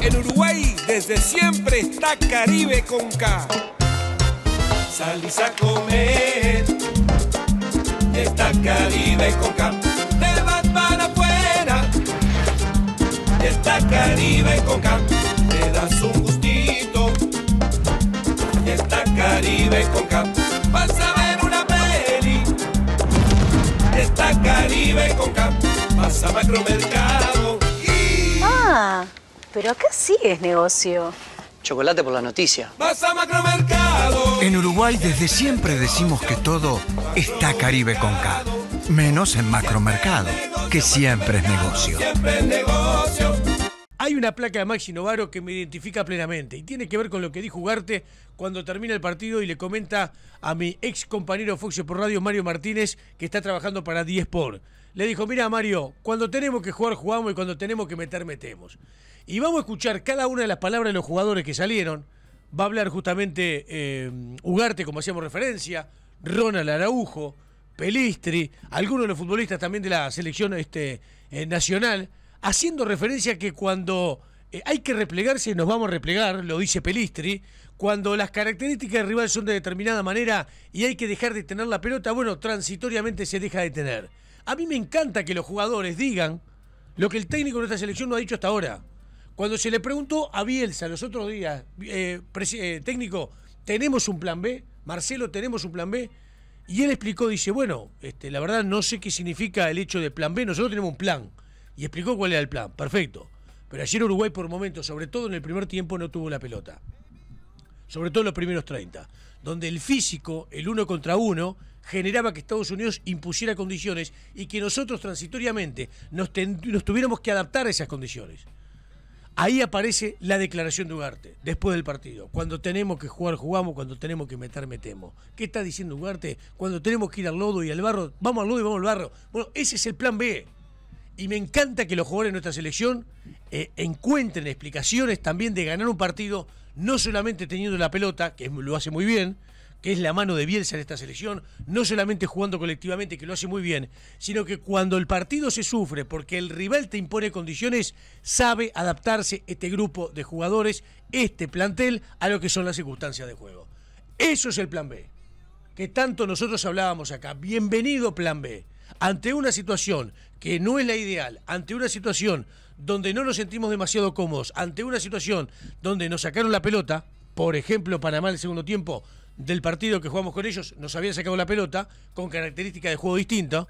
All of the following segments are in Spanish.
En Uruguay desde siempre está Caribe con K. Salís a comer, está Caribe con K. Te vas para afuera, está Caribe con K. Te das un gustito, está Caribe con K. Vas a ver una peli, está Caribe con K. Vas a macromercado pero acá sí es negocio. Chocolate por la noticia. macromercado. En Uruguay desde siempre decimos que todo está Caribe con K. Menos en macromercado, que siempre es negocio. Siempre es negocio. Hay una placa de Maxi Novaro que me identifica plenamente y tiene que ver con lo que dijo Ugarte cuando termina el partido y le comenta a mi ex compañero Fox por Radio Mario Martínez que está trabajando para 10 por le dijo, mira Mario, cuando tenemos que jugar jugamos y cuando tenemos que meter metemos. Y vamos a escuchar cada una de las palabras de los jugadores que salieron. Va a hablar justamente eh, Ugarte, como hacíamos referencia, Ronald Araujo, Pelistri, algunos de los futbolistas también de la selección este, eh, nacional, haciendo referencia que cuando eh, hay que replegarse, nos vamos a replegar, lo dice Pelistri, cuando las características del rival son de determinada manera y hay que dejar de tener la pelota, bueno, transitoriamente se deja de tener. A mí me encanta que los jugadores digan lo que el técnico de nuestra selección no ha dicho hasta ahora. Cuando se le preguntó a Bielsa los otros días, eh, eh, técnico, ¿tenemos un plan B? Marcelo, ¿tenemos un plan B? Y él explicó, dice, bueno, este, la verdad no sé qué significa el hecho de plan B, nosotros tenemos un plan. Y explicó cuál era el plan, perfecto. Pero ayer Uruguay por momentos, sobre todo en el primer tiempo, no tuvo la pelota. Sobre todo en los primeros 30. Donde el físico, el uno contra uno, generaba que Estados Unidos impusiera condiciones y que nosotros transitoriamente nos, tuviéramos que adaptar a esas condiciones. Ahí aparece la declaración de Ugarte, después del partido. Cuando tenemos que jugar, jugamos. Cuando tenemos que meter, metemos. ¿Qué está diciendo Ugarte? Cuando tenemos que ir al lodo y al barro, vamos al lodo y vamos al barro. Bueno, ese es el plan B. Y me encanta que los jugadores de nuestra selección eh, encuentren explicaciones también de ganar un partido, no solamente teniendo la pelota, que lo hace muy bien, que es la mano de Bielsa en esta selección, no solamente jugando colectivamente, que lo hace muy bien, sino que cuando el partido se sufre porque el rival te impone condiciones, sabe adaptarse este grupo de jugadores, este plantel, a lo que son las circunstancias de juego. Eso es el plan B, que tanto nosotros hablábamos acá. Bienvenido plan B. Ante una situación que no es la ideal, ante una situación donde no nos sentimos demasiado cómodos, ante una situación donde nos sacaron la pelota, por ejemplo, Panamá el segundo tiempo, del partido que jugamos con ellos, nos había sacado la pelota con características de juego distinta.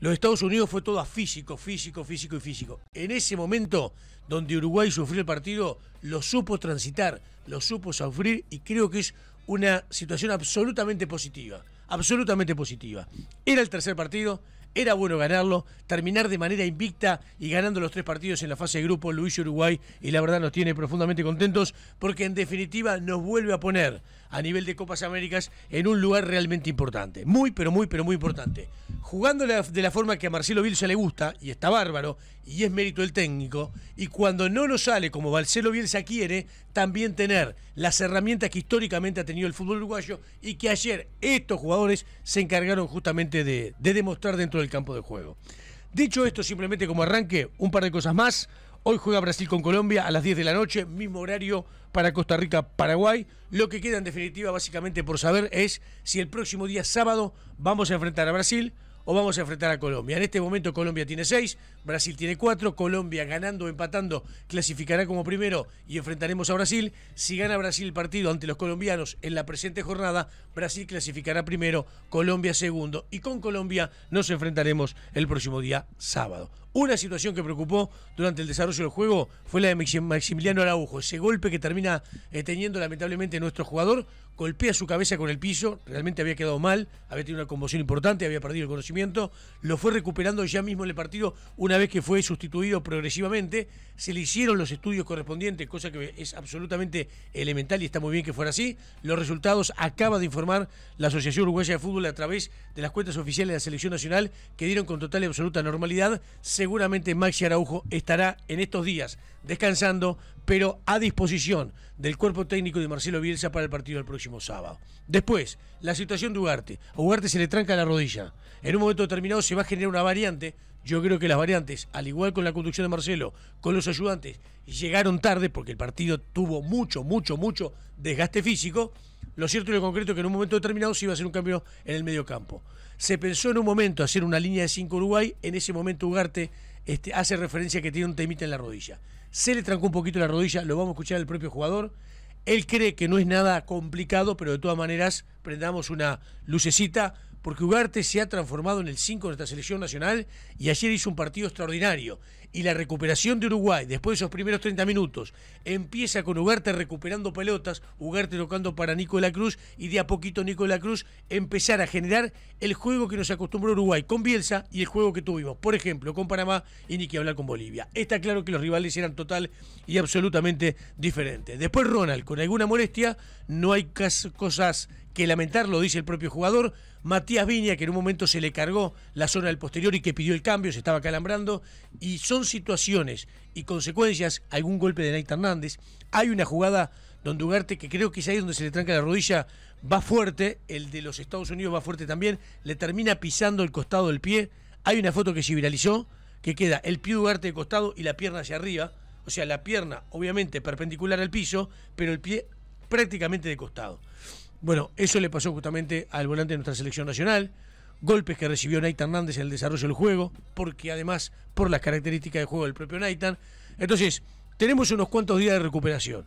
Los Estados Unidos fue todo a físico, físico, físico y físico. En ese momento donde Uruguay sufrió el partido, lo supo transitar, lo supo sufrir y creo que es una situación absolutamente positiva. Absolutamente positiva. Era el tercer partido, era bueno ganarlo, terminar de manera invicta y ganando los tres partidos en la fase de grupo Luis Uruguay y la verdad nos tiene profundamente contentos porque en definitiva nos vuelve a poner a nivel de Copas Américas en un lugar realmente importante. Muy, pero muy, pero muy importante. Jugando de la forma que a Marcelo Bielsa le gusta, y está bárbaro, y es mérito del técnico, y cuando no nos sale como Marcelo Bielsa quiere, también tener las herramientas que históricamente ha tenido el fútbol uruguayo y que ayer estos jugadores se encargaron justamente de demostrar dentro del campo de juego. Dicho esto, simplemente como arranque, un par de cosas más. Hoy juega Brasil con Colombia a las 10 de la noche, mismo horario para Costa Rica, Paraguay. Lo que queda en definitiva básicamente por saber es si el próximo día sábado vamos a enfrentar a Brasil o vamos a enfrentar a Colombia. En este momento Colombia tiene 6, Brasil tiene cuatro, Colombia ganando empatando clasificará como primero y enfrentaremos a Brasil. Si gana Brasil el partido ante los colombianos en la presente jornada, Brasil clasificará primero, Colombia segundo y con Colombia nos enfrentaremos el próximo día sábado. Una situación que preocupó durante el desarrollo del juego fue la de Maximiliano Araujo, ese golpe que termina eh, teniendo lamentablemente nuestro jugador, golpea su cabeza con el piso, realmente había quedado mal, había tenido una conmoción importante, había perdido el conocimiento, lo fue recuperando ya mismo en el partido una vez que fue sustituido progresivamente, se le hicieron los estudios correspondientes, cosa que es absolutamente elemental y está muy bien que fuera así. Los resultados acaba de informar la Asociación Uruguaya de Fútbol a través de las cuentas oficiales de la Selección Nacional, que dieron con total y absoluta normalidad. Seguramente Maxi Araujo estará en estos días descansando, pero a disposición del cuerpo técnico de Marcelo Bielsa para el partido del próximo sábado. Después, la situación de Ugarte. A Ugarte se le tranca la rodilla. En un momento determinado se va a generar una variante yo creo que las variantes, al igual con la conducción de Marcelo, con los ayudantes, llegaron tarde porque el partido tuvo mucho, mucho, mucho desgaste físico. Lo cierto y lo concreto es que en un momento determinado se iba a hacer un cambio en el medio campo. Se pensó en un momento hacer una línea de 5 Uruguay, en ese momento Ugarte este, hace referencia que tiene un temita en la rodilla. Se le trancó un poquito la rodilla, lo vamos a escuchar al propio jugador. Él cree que no es nada complicado, pero de todas maneras prendamos una lucecita porque Ugarte se ha transformado en el 5 de nuestra selección nacional y ayer hizo un partido extraordinario y la recuperación de Uruguay después de esos primeros 30 minutos empieza con Ugarte recuperando pelotas, Ugarte tocando para Nicolás Cruz y de a poquito Nicolás Cruz empezar a generar el juego que nos acostumbró Uruguay con Bielsa y el juego que tuvimos, por ejemplo, con Panamá y ni que hablar con Bolivia. Está claro que los rivales eran total y absolutamente diferentes. Después Ronald, con alguna molestia, no hay cosas que lamentar, lo dice el propio jugador. Matías Viña, que en un momento se le cargó la zona del posterior y que pidió el cambio, se estaba calambrando. Y son situaciones y consecuencias, algún golpe de Naita Hernández, hay una jugada donde Ugarte, que creo que es ahí donde se le tranca la rodilla, va fuerte, el de los Estados Unidos va fuerte también, le termina pisando el costado del pie, hay una foto que se viralizó, que queda el pie de Ugarte de costado y la pierna hacia arriba, o sea, la pierna obviamente perpendicular al piso, pero el pie prácticamente de costado. Bueno, eso le pasó justamente al volante de nuestra selección nacional golpes que recibió Naitan Hernández en el desarrollo del juego, porque además por las características de juego del propio Naitan, Entonces, tenemos unos cuantos días de recuperación,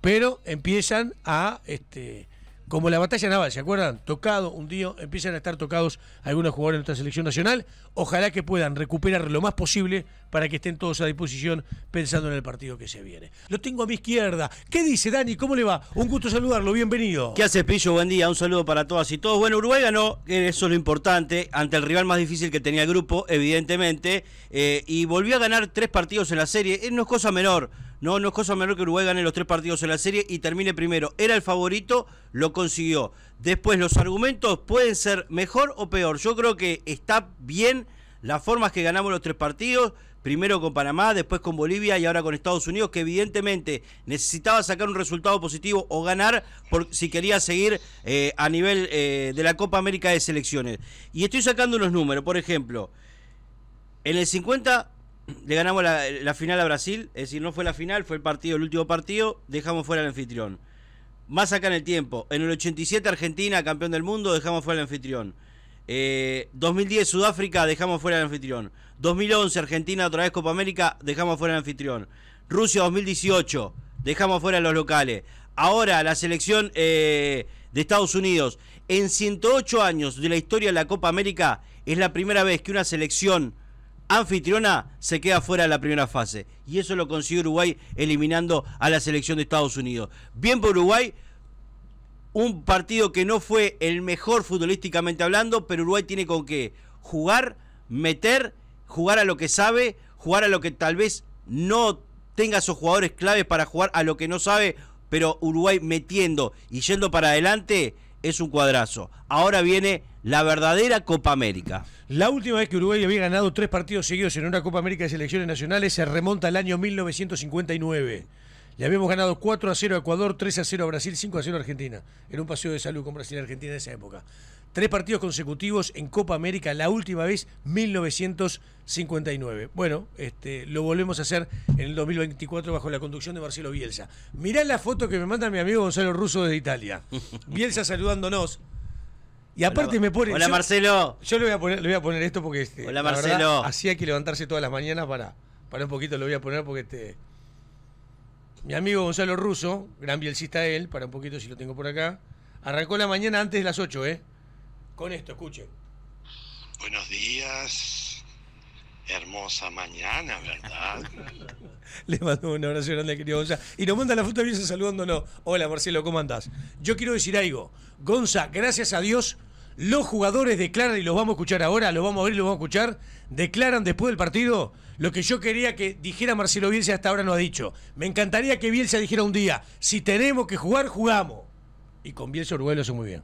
pero empiezan a este, como la batalla naval, ¿se acuerdan? Tocado, un día, empiezan a estar tocados algunos jugadores de nuestra selección nacional. Ojalá que puedan recuperar lo más posible para que estén todos a disposición pensando en el partido que se viene. Lo tengo a mi izquierda. ¿Qué dice Dani? ¿Cómo le va? Un gusto saludarlo, bienvenido. ¿Qué hace Pillo? Buen día, un saludo para todas y todos. Bueno, Uruguay ganó, eh, eso es lo importante, ante el rival más difícil que tenía el grupo, evidentemente, eh, y volvió a ganar tres partidos en la serie. Eh, no es cosa menor. No, no es cosa menor que Uruguay gane los tres partidos en la serie y termine primero. Era el favorito, lo consiguió. Después, los argumentos pueden ser mejor o peor. Yo creo que está bien las formas que ganamos los tres partidos. Primero con Panamá, después con Bolivia y ahora con Estados Unidos, que evidentemente necesitaba sacar un resultado positivo o ganar por, si quería seguir eh, a nivel eh, de la Copa América de Selecciones. Y estoy sacando unos números, por ejemplo, en el 50 le ganamos la, final a Brasil, es decir, no fue la final, fue el partido, el último partido, dejamos fuera al anfitrión. Más acá en el tiempo, en el 87 Argentina, campeón del mundo, dejamos fuera al anfitrión. 2010 eh, Sudáfrica, dejamos fuera al anfitrión. 2011 Argentina, otra vez Copa América, dejamos fuera al anfitrión. Rusia 2018, dejamos fuera a los locales. Ahora la selección eh, de Estados Unidos, en 108 años de la historia de la Copa América, es la primera vez que una selección anfitriona se queda fuera de la primera fase. Y eso lo consigue Uruguay eliminando a la selección de Estados Unidos. Bien por Uruguay, un partido que no fue el mejor futbolísticamente hablando, pero Uruguay tiene con qué jugar, meter, jugar a lo que sabe, jugar a lo que tal vez no tenga esos jugadores claves para jugar a lo que no sabe, pero Uruguay metiendo y yendo para adelante es un cuadrazo. Ahora viene la verdadera Copa América. La última vez que Uruguay había ganado tres partidos seguidos en una Copa América de selecciones nacionales se remonta al año 1959. Le habíamos ganado 4 a 0 a Ecuador, 3 a 0 a Brasil, 5 a 0 a Argentina. En un paseo de salud con Brasil y Argentina en esa época. Tres partidos consecutivos en Copa América, la última vez 1959. Bueno, este, lo volvemos a hacer en el 2024 bajo la conducción de Marcelo Bielsa. Mirá la foto que me manda mi amigo Gonzalo Russo desde Italia. Bielsa saludándonos. Y aparte me pone. Hola Marcelo. Yo le voy a poner, voy a poner esto porque este, hola, Marcelo. así hay que levantarse todas las mañanas para. Para un poquito lo voy a poner porque este. Mi amigo Gonzalo Russo, gran bielcista él, para un poquito si lo tengo por acá. Arrancó la mañana antes de las 8, ¿eh? Con esto, escuchen. Buenos días, hermosa mañana, ¿verdad? Le mando un abrazo grande, querido Gonza. Y nos manda la foto bien saludándonos. Hola, Marcelo, ¿cómo andás? Yo quiero decir algo. Gonza, gracias a Dios, los jugadores declaran, y los vamos a escuchar ahora, los vamos a ver y los vamos a escuchar, declaran después del partido lo que yo quería que dijera Marcelo Bielsa hasta ahora no ha dicho. Me encantaría que Bielsa dijera un día, si tenemos que jugar, jugamos. Y con Bielsa Uruguay lo hace muy bien.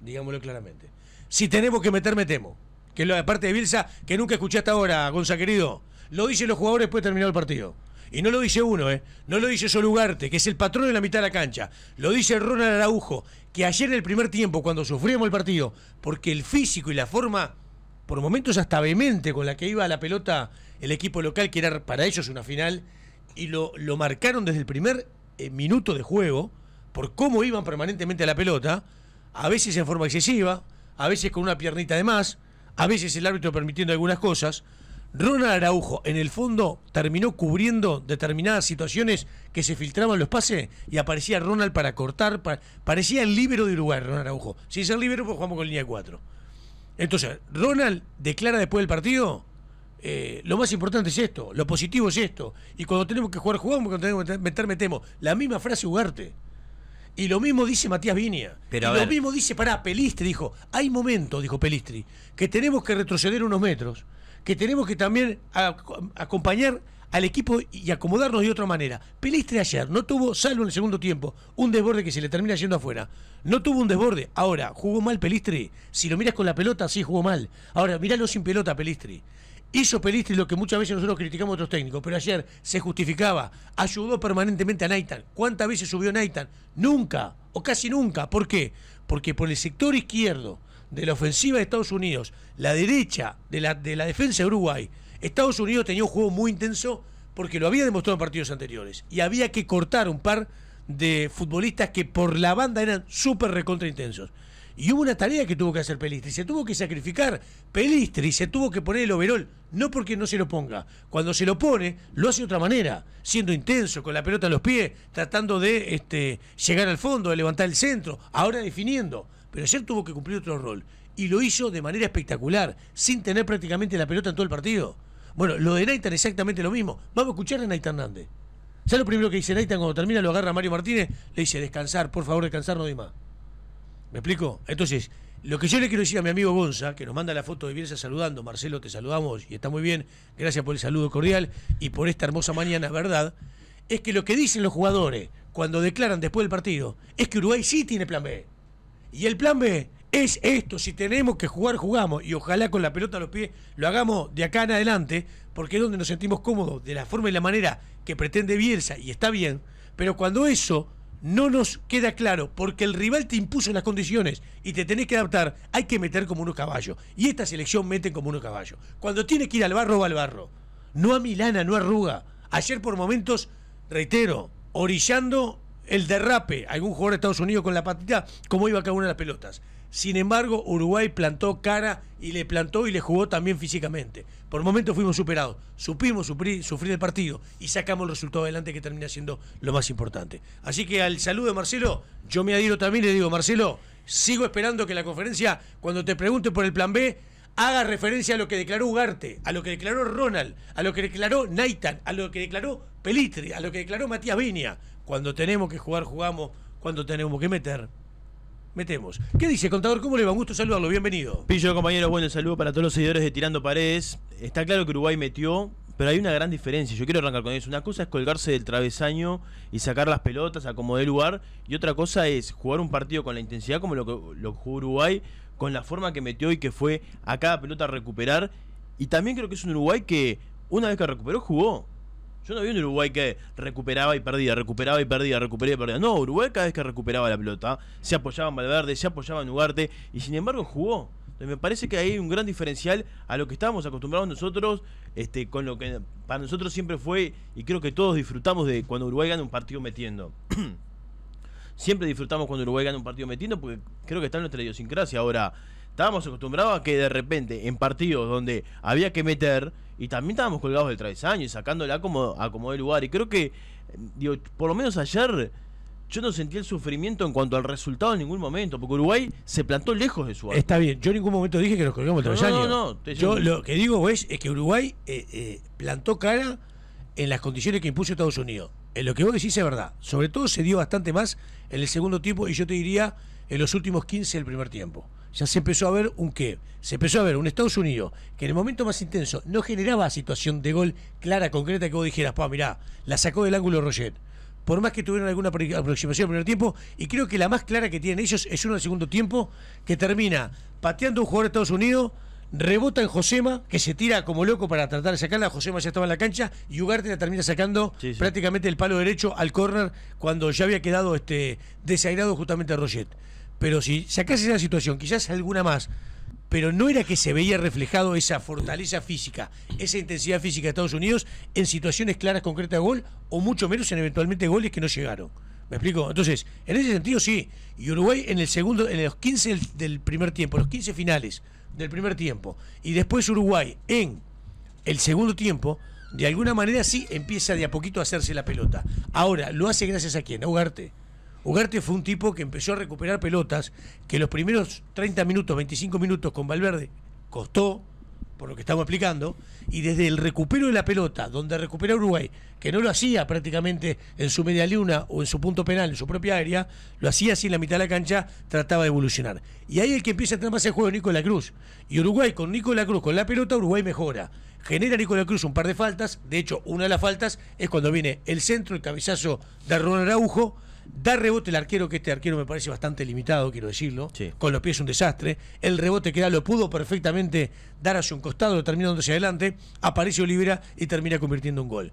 Digámoslo claramente. Si tenemos que meter, metemos que es de parte de Bielsa que nunca escuché hasta ahora, Gonza querido. Lo dicen los jugadores después de terminar el partido. Y no lo dice uno, ¿eh? No lo dice Solugarte que es el patrón de la mitad de la cancha. Lo dice Ronald Araujo, que ayer en el primer tiempo, cuando sufrimos el partido, porque el físico y la forma, por momentos hasta vehemente, con la que iba la pelota el equipo local, que era para ellos una final, y lo, lo marcaron desde el primer eh, minuto de juego, por cómo iban permanentemente a la pelota, a veces en forma excesiva, a veces con una piernita de más, a veces el árbitro permitiendo algunas cosas, Ronald Araujo en el fondo terminó cubriendo determinadas situaciones que se filtraban los pases y aparecía Ronald para cortar, parecía el líbero de Uruguay, Ronald Araujo. Si es el líbero, pues jugamos con línea 4. Entonces, Ronald declara después del partido, eh, lo más importante es esto, lo positivo es esto, y cuando tenemos que jugar, jugamos, cuando tenemos que meter, metemos. La misma frase Ugarte. Y lo mismo dice Matías Viña. y lo mismo dice, pará, Pelistri dijo, hay momentos, dijo Pelistri, que tenemos que retroceder unos metros, que tenemos que también acompañar al equipo y acomodarnos de otra manera. Pelistri ayer no tuvo, salvo en el segundo tiempo, un desborde que se le termina yendo afuera. No tuvo un desborde. Ahora, jugó mal Pelistri. Si lo miras con la pelota, sí jugó mal. Ahora, miralo sin pelota, Pelistri. Hizo Pelistri lo que muchas veces nosotros criticamos a otros técnicos, pero ayer se justificaba, ayudó permanentemente a Naitan. ¿Cuántas veces subió Naitan? Nunca, o casi nunca. ¿Por qué? Porque por el sector izquierdo de la ofensiva de Estados Unidos, la derecha de la, de la defensa de Uruguay, Estados Unidos tenía un juego muy intenso porque lo había demostrado en partidos anteriores y había que cortar un par de futbolistas que por la banda eran súper recontraintensos. Y hubo una tarea que tuvo que hacer Pelistri. Se tuvo que sacrificar. Pelistri se tuvo que poner el overol. No porque no se lo ponga. Cuando se lo pone, lo hace de otra manera. Siendo intenso, con la pelota en los pies, tratando de este, llegar al fondo, de levantar el centro. Ahora definiendo. Pero ayer tuvo que cumplir otro rol. Y lo hizo de manera espectacular. Sin tener prácticamente la pelota en todo el partido. Bueno, lo de Naitan exactamente lo mismo. Vamos a escuchar a Naitan Hernández. ¿Sabes lo primero que dice Naitan cuando termina lo agarra Mario Martínez, le dice descansar, por favor descansar, no hay más. ¿Me explico? Entonces, lo que yo le quiero decir a mi amigo Gonza, que nos manda la foto de Bielsa saludando, Marcelo, te saludamos y está muy bien, gracias por el saludo cordial y por esta hermosa mañana, ¿verdad? Es que lo que dicen los jugadores cuando declaran después del partido es que Uruguay sí tiene plan B. Y el plan B es esto, si tenemos que jugar, jugamos y ojalá con la pelota a los pies lo hagamos de acá en adelante, porque es donde nos sentimos cómodos, de la forma y la manera que pretende Bielsa y está bien, pero cuando eso no nos queda claro, porque el rival te impuso las condiciones y te tenés que adaptar, hay que meter como uno caballos. Y esta selección mete como unos caballos. Cuando tiene que ir al barro, va al barro. No a Milana, no a Ruga. Ayer por momentos, reitero, orillando el derrape, algún jugador de Estados Unidos con la patita, como iba cada una de las pelotas. Sin embargo, Uruguay plantó cara y le plantó y le jugó también físicamente. Por momentos fuimos superados. Supimos sufrir, el partido y sacamos el resultado adelante que termina siendo lo más importante. Así que al saludo de Marcelo, yo me adhiero también y le digo, Marcelo, sigo esperando que la conferencia, cuando te pregunte por el plan B, haga referencia a lo que declaró Ugarte, a lo que declaró Ronald, a lo que declaró Naitan, a lo que declaró Pelitri, a lo que declaró Matías Viña. Cuando tenemos que jugar, jugamos. Cuando tenemos que meter, metemos. ¿Qué dice, contador? ¿Cómo le va? Un gusto saludarlo, bienvenido. Pillo, compañero, bueno, saludo para todos los seguidores de Tirando Paredes. Está claro que Uruguay metió, pero hay una gran diferencia. Yo quiero arrancar con eso. Una cosa es colgarse del travesaño y sacar las pelotas a como de lugar, y otra cosa es jugar un partido con la intensidad como lo que lo jugó Uruguay, con la forma que metió y que fue a cada pelota a recuperar. Y también creo que es un Uruguay que una vez que recuperó jugó. Yo no vi un Uruguay que recuperaba y perdía, recuperaba y perdía, recuperaba y perdía. No, Uruguay cada vez que recuperaba la pelota, se apoyaba en Valverde, se apoyaba en Ugarte, y sin embargo jugó. Entonces me parece que hay un gran diferencial a lo que estábamos acostumbrados nosotros, este, con lo que para nosotros siempre fue, y creo que todos disfrutamos de cuando Uruguay gana un partido metiendo. siempre disfrutamos cuando Uruguay gana un partido metiendo, porque creo que está en nuestra idiosincrasia. Ahora, estábamos acostumbrados a que de repente, en partidos donde había que meter, y también estábamos colgados del travesaño y sacándola como a como de lugar. Y creo que, digo, por lo menos ayer yo no sentí el sufrimiento en cuanto al resultado en ningún momento, porque Uruguay se plantó lejos de su Está bien, yo en ningún momento dije que nos colgamos del travesaño. No, no, no, yo lo que digo es, es que Uruguay eh, eh, plantó cara en las condiciones que impuso Estados Unidos. En lo que vos decís es verdad. Sobre todo se dio bastante más en el segundo tiempo y yo te diría en los últimos 15 del primer tiempo ya se empezó a ver un qué. Se empezó a ver un Estados Unidos que en el momento más intenso no generaba situación de gol clara, concreta, que vos dijeras, pa, mirá, la sacó del ángulo Roger. Por más que tuvieron alguna aproximación al primer tiempo, y creo que la más clara que tienen ellos es uno del segundo tiempo, que termina pateando un jugador de Estados Unidos, rebota en Josema, que se tira como loco para tratar de sacarla. Josema ya estaba en la cancha y Ugarte la termina sacando prácticamente el palo derecho al córner cuando ya había quedado este, desairado justamente a Roget. Pero si sacase esa situación, quizás alguna más, pero no era que se veía reflejado esa fortaleza física, esa intensidad física de Estados Unidos en situaciones claras, concretas de gol, o mucho menos en eventualmente goles que no llegaron. ¿Me explico? Entonces, en ese sentido sí. Y Uruguay en el segundo, en los 15 del primer tiempo, los 15 finales del primer tiempo, y después Uruguay en el segundo tiempo, de alguna manera sí empieza de a poquito a hacerse la pelota. Ahora, ¿lo hace gracias a quién? A Ugarte. Ugarte fue un tipo que empezó a recuperar pelotas, que los primeros 30 minutos, 25 minutos con Valverde costó, por lo que estamos explicando, y desde el recupero de la pelota, donde recupera Uruguay, que no lo hacía prácticamente en su media luna o en su punto penal, en su propia área, lo hacía así en la mitad de la cancha, trataba de evolucionar. Y ahí el que empieza a tener más el juego es Nicolás Cruz. Y Uruguay con Nicolás Cruz, con la pelota, Uruguay mejora. Genera Nicolás Cruz un par de faltas, de hecho, una de las faltas es cuando viene el centro, el cabezazo de Ronald Araujo, Da rebote el arquero, que este arquero me parece bastante limitado, quiero decirlo. Con los pies un desastre. El rebote que da lo pudo perfectamente dar hacia un costado, termina hacia adelante. Aparece Olivera y termina convirtiendo un gol.